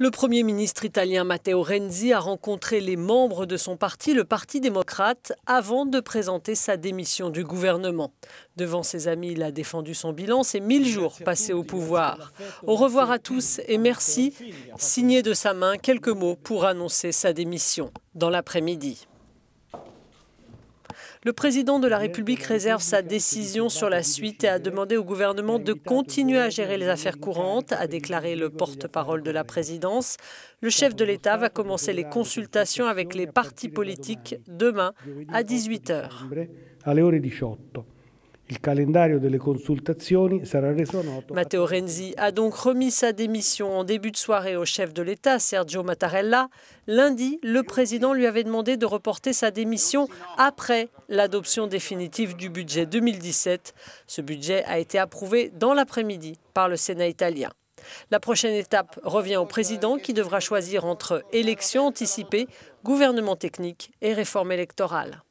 Le Premier ministre italien Matteo Renzi a rencontré les membres de son parti, le Parti démocrate, avant de présenter sa démission du gouvernement. Devant ses amis, il a défendu son bilan, c'est mille jours passés au pouvoir. Au revoir à tous et merci. Signé de sa main quelques mots pour annoncer sa démission dans l'après-midi. Le président de la République réserve sa décision sur la suite et a demandé au gouvernement de continuer à gérer les affaires courantes, a déclaré le porte-parole de la présidence. Le chef de l'État va commencer les consultations avec les partis politiques demain à 18h. Matteo Renzi a donc remis sa démission en début de soirée au chef de l'État, Sergio Mattarella. Lundi, le président lui avait demandé de reporter sa démission après l'adoption définitive du budget 2017. Ce budget a été approuvé dans l'après-midi par le Sénat italien. La prochaine étape revient au président qui devra choisir entre élections anticipées, gouvernement technique et réforme électorale.